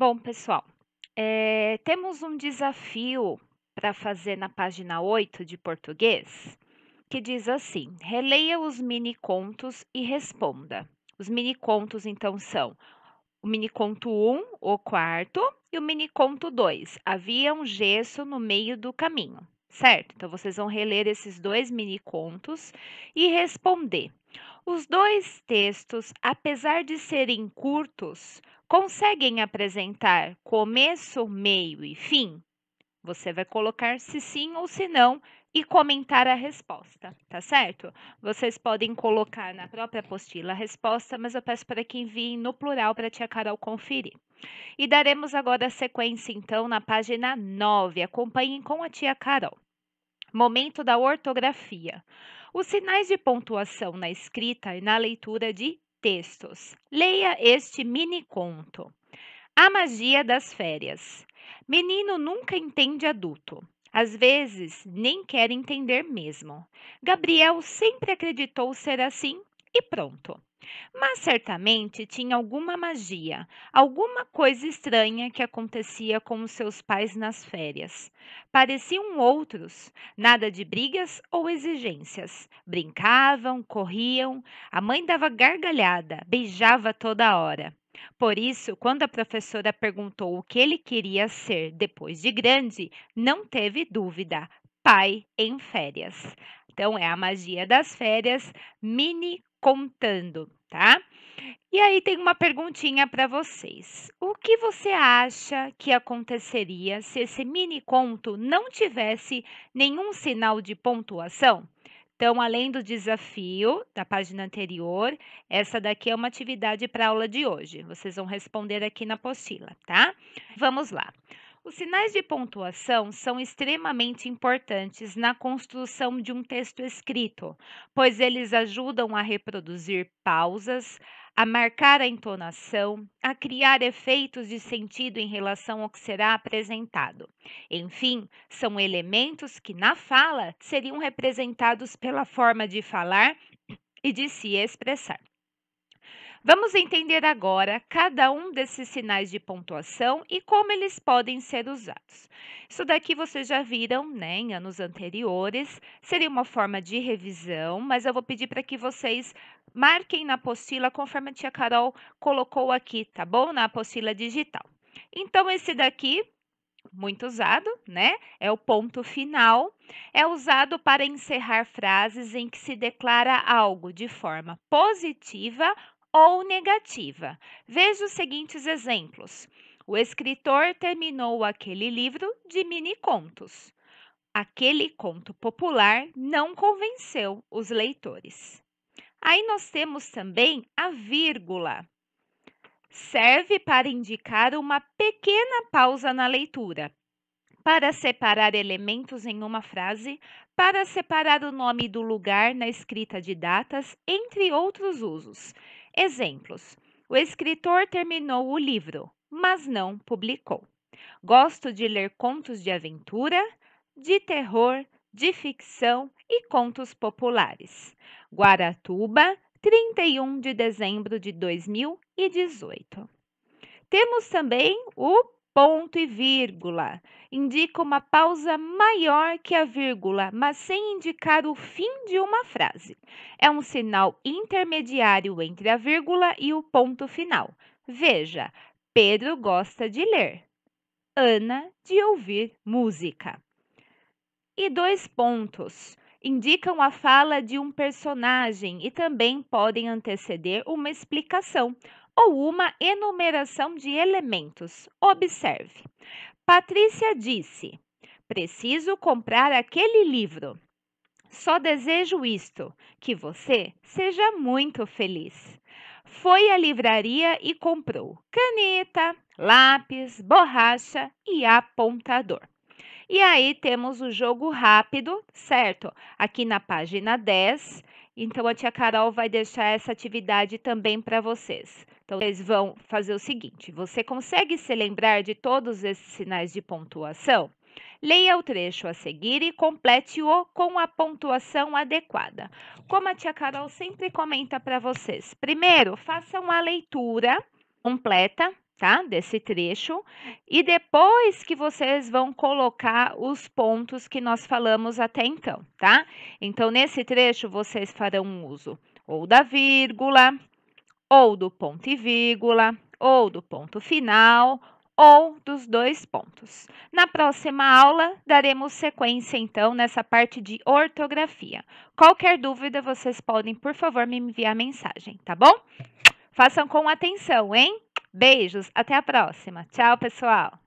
Bom, pessoal, é, temos um desafio para fazer na página 8 de português, que diz assim: releia os mini contos e responda. Os mini contos, então, são o mini conto 1, o quarto, e o mini conto 2. Havia um gesso no meio do caminho, certo? Então, vocês vão reler esses dois mini contos e responder. Os dois textos, apesar de serem curtos, Conseguem apresentar começo, meio e fim? Você vai colocar se sim ou se não e comentar a resposta, tá certo? Vocês podem colocar na própria apostila a resposta, mas eu peço para que enviem no plural para a tia Carol conferir. E daremos agora a sequência, então, na página 9. Acompanhem com a tia Carol. Momento da ortografia. Os sinais de pontuação na escrita e na leitura de textos. Leia este mini conto. A magia das férias. Menino nunca entende adulto. Às vezes, nem quer entender mesmo. Gabriel sempre acreditou ser assim e pronto. Mas certamente tinha alguma magia, alguma coisa estranha que acontecia com os seus pais nas férias. Pareciam outros, nada de brigas ou exigências. Brincavam, corriam, a mãe dava gargalhada, beijava toda hora. Por isso, quando a professora perguntou o que ele queria ser depois de grande, não teve dúvida: pai em férias. Então, é a magia das férias mini contando, tá? E aí tem uma perguntinha para vocês. O que você acha que aconteceria se esse mini conto não tivesse nenhum sinal de pontuação? Então, além do desafio da página anterior, essa daqui é uma atividade para aula de hoje. Vocês vão responder aqui na apostila, tá? Vamos lá. Os sinais de pontuação são extremamente importantes na construção de um texto escrito, pois eles ajudam a reproduzir pausas, a marcar a entonação, a criar efeitos de sentido em relação ao que será apresentado. Enfim, são elementos que na fala seriam representados pela forma de falar e de se expressar. Vamos entender agora cada um desses sinais de pontuação e como eles podem ser usados. Isso daqui vocês já viram né, em anos anteriores, seria uma forma de revisão, mas eu vou pedir para que vocês marquem na apostila conforme a tia Carol colocou aqui, tá bom? Na apostila digital. Então, esse daqui muito usado, né? É o ponto final. É usado para encerrar frases em que se declara algo de forma positiva ou negativa. Veja os seguintes exemplos. O escritor terminou aquele livro de mini contos. Aquele conto popular não convenceu os leitores. Aí nós temos também a vírgula. Serve para indicar uma pequena pausa na leitura, para separar elementos em uma frase, para separar o nome do lugar na escrita de datas, entre outros usos. Exemplos: o escritor terminou o livro, mas não publicou. Gosto de ler contos de aventura, de terror, de ficção e contos populares. Guaratuba, 31 de dezembro de 2018. Temos também o ponto e vírgula. Indica uma pausa maior que a vírgula, mas sem indicar o fim de uma frase. É um sinal intermediário entre a vírgula e o ponto final. Veja: Pedro gosta de ler, Ana de ouvir música. E dois pontos. Indicam a fala de um personagem e também podem anteceder uma explicação ou uma enumeração de elementos. Observe. Patrícia disse: Preciso comprar aquele livro. Só desejo isto: que você seja muito feliz. Foi à livraria e comprou caneta, lápis, borracha e apontador. E aí temos o jogo rápido, certo? Aqui na página 10 então a tia Carol vai deixar essa atividade também para vocês. Então vocês vão fazer o seguinte: você consegue se lembrar de todos esses sinais de pontuação? Leia o trecho a seguir e complete-o com a pontuação adequada. Como a tia Carol sempre comenta para vocês, primeiro façam a leitura completa tá? Desse trecho. E depois que vocês vão colocar os pontos que nós falamos até então, tá? Então, nesse trecho, vocês farão uso ou da vírgula, ou do ponto e vírgula, ou do ponto final, ou dos dois pontos. Na próxima aula, daremos sequência, então, nessa parte de ortografia. Qualquer dúvida, vocês podem, por favor, me enviar mensagem, tá bom? Façam com atenção, hein? Beijos, até a próxima. Tchau, pessoal!